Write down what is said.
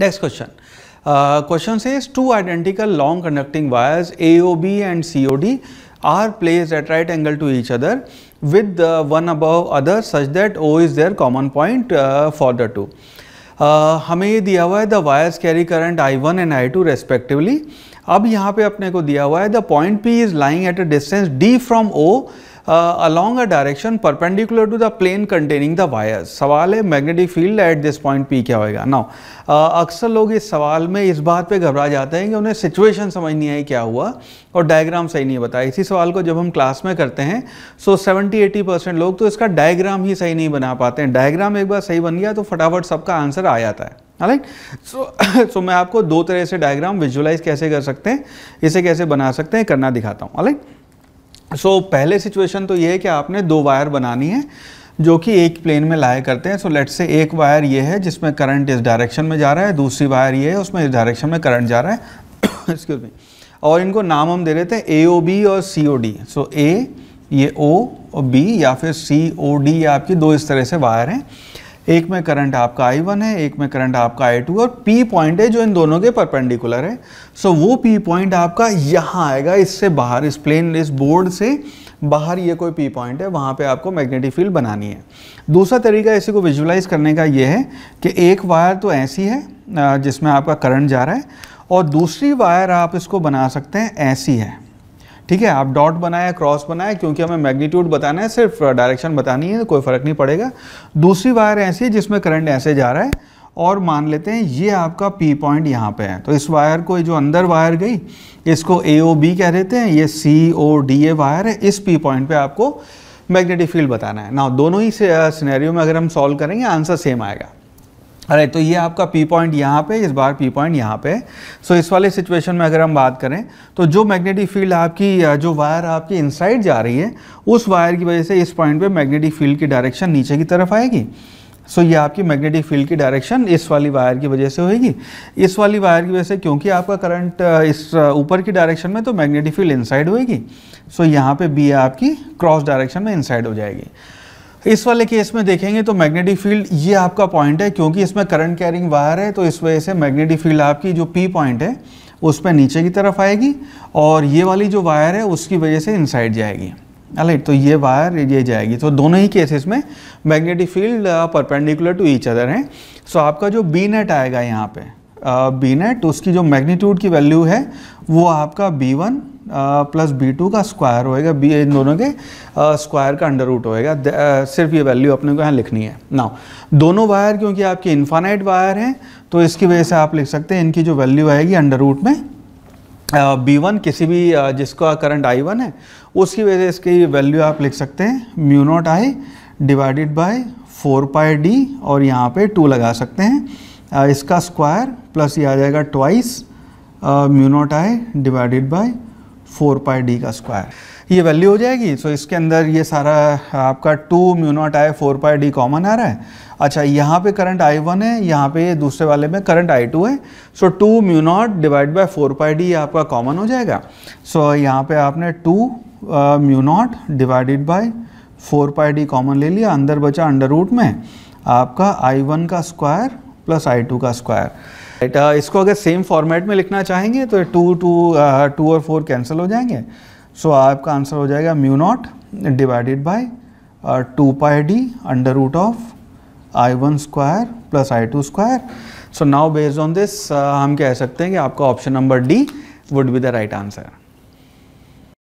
next question question से two identical long conducting wires A O B and C O D are place at right angle to each other with one above other such that O is their common point for the two हमें ये दिया हुआ है the wires carry current I one and I two respectively अब यहाँ पे अपने को दिया हुआ है the point P is lying at a distance D from O along a direction perpendicular to the plane containing the wire सवाल है magnetic field at this point P क्या होएगा नाउ uh, अक्सर लोग इस सवाल में इस बात पे घबरा जाते हैं कि उन्हें सिचुएशन समझ नहीं आई क्या हुआ और डायग्राम सही नहीं बताया इसी सवाल को जब हम क्लास में करते हैं सो सेवेंटी एटी परसेंट लोग तो इसका डायग्राम ही सही नहीं बना पाते हैं डायग्राम एक बार सही बन गया तो फटाफट सबका आंसर आ जाता है राइट सो सो मैं आपको दो तरह से डायग्राम विजुअलाइज कैसे कर सकते हैं इसे कैसे बना सकते हैं करना दिखाता हूँ राइट सो so, पहले सिचुएशन तो ये है कि आपने दो वायर बनानी है जो कि एक प्लेन में लाया करते हैं सो लेट्स लेट से एक वायर ये है जिसमें करंट इस डायरेक्शन में जा रहा है दूसरी वायर ये है उसमें इस डायरेक्शन में करंट जा रहा है एक्सक्यूज मी और इनको नाम हम दे रहे थे ए ओ बी और सी ओ डी सो ए ये ओ और बी या फिर सी ओ डी या आपकी दो इस तरह से वायर हैं एक में करंट आपका आई वन है एक में करंट आपका आई टू और पी पॉइंट है जो इन दोनों के परपेंडिकुलर है सो so, वो पी पॉइंट आपका यहाँ आएगा इससे बाहर इस प्लेन इस बोर्ड से बाहर ये कोई पी पॉइंट है वहाँ पे आपको मैग्नेटिक फील्ड बनानी है दूसरा तरीका इसी को विजुलाइज करने का ये है कि एक वायर तो ऐसी है जिसमें आपका करंट जा रहा है और दूसरी वायर आप इसको बना सकते हैं ऐसी है ठीक है आप डॉट बनाया क्रॉस बनाया क्योंकि हमें मैग्नीट्यूड बताना है सिर्फ डायरेक्शन बतानी है कोई फ़र्क नहीं पड़ेगा दूसरी वायर ऐसी है जिसमें करंट ऐसे जा रहा है और मान लेते हैं ये आपका पी पॉइंट यहाँ पे है तो इस वायर को जो अंदर वायर गई इसको ए ओ बी कह देते हैं ये सी ओ डी ए वायर है इस पी पॉइंट पे आपको मैग्नेटिक फील्ड बताना है ना दोनों ही सिनेरियो में अगर हम सॉल्व करेंगे आंसर सेम आएगा अरे तो ये आपका पी पॉइंट यहाँ पे इस बार पी पॉइंट यहाँ पे सो इस वाले सिचुएशन में अगर हम बात करें तो जो मैग्नेटिक फील्ड आपकी जो वायर आपकी इनसाइड जा रही है उस वायर की वजह से इस पॉइंट पे मैग्नेटिक फील्ड की डायरेक्शन नीचे की तरफ आएगी सो so, ये आपकी मैग्नेटिक फील्ड की डायरेक्शन इस वाली वायर की वजह से होगी इस वाली वायर की वजह से क्योंकि आपका करंट इस ऊपर की डायरेक्शन में तो मैग्नेटिक फील्ड इनसाइड होएगी सो so, यहाँ पे बी आपकी क्रॉस डायरेक्शन में इनसाइड हो जाएगी इस वाले केस में देखेंगे तो मैग्नेटिक फील्ड ये आपका पॉइंट है क्योंकि इसमें करंट कैरिंग वायर है तो इस वजह से मैग्नेटिक फील्ड आपकी जो पी पॉइंट है उस पर नीचे की तरफ आएगी और ये वाली जो वायर है उसकी वजह से इनसाइड जाएगी राइट तो ये वायर ये जाएगी तो दोनों ही केसेस में magnetic field perpendicular to each other हैं सो आपका जो बी नेट आएगा यहाँ पर बी नेट उसकी जो मैग्नीट्यूड की वैल्यू है वो आपका B one plus B two का स्क्वायर होएगा बी इन दोनों के स्क्वायर का अंडर रूट होएगा सिर्फ ये वैल्यू अपने को यहाँ लिखनी है नाउ दोनों वायर क्योंकि आपके इन्फानाइट वायर हैं तो इसकी वजह से आप लिख सकते हैं इनकी जो वैल्यू आएगी अंडर रूट में बी वन किसी भी जिसका करंट आई वन है उसकी वजह से इसकी वैल्यू आप लिख सकते हैं mu naught I divided by four pi D और यहाँ पे टू लगा सकते हैं इसका स्क्वायर प्लस ये आ जाएगा twice mu naught I divided by four pi D का स्क्वायर ये वैल्यू हो जाएगी सो so इसके अंदर ये सारा आपका two naught I four pi D common आ रहा है अच्छा यहाँ पे करंट आई वन है यहाँ पे दूसरे वाले में करंट आई टू है so two naught divide by four pi D आपका कॉमन हो जाएगा सो so यहाँ पे आपने two mu naught divided by four pi D common ले लिया अंदर बचा अंडर रूट में आपका आई वन का स्क्वायर प्लस आई टू का स्क्वायर राइट uh, इसको अगर सेम फॉर्मेट में लिखना चाहेंगे तो टू टू टू और फोर कैंसिल हो जाएंगे सो so, आपका आंसर हो जाएगा mu naught divided by two pi D under root of I one square plus I two square so now based on this हम कह सकते हैं कि आपका option number D would be the right answer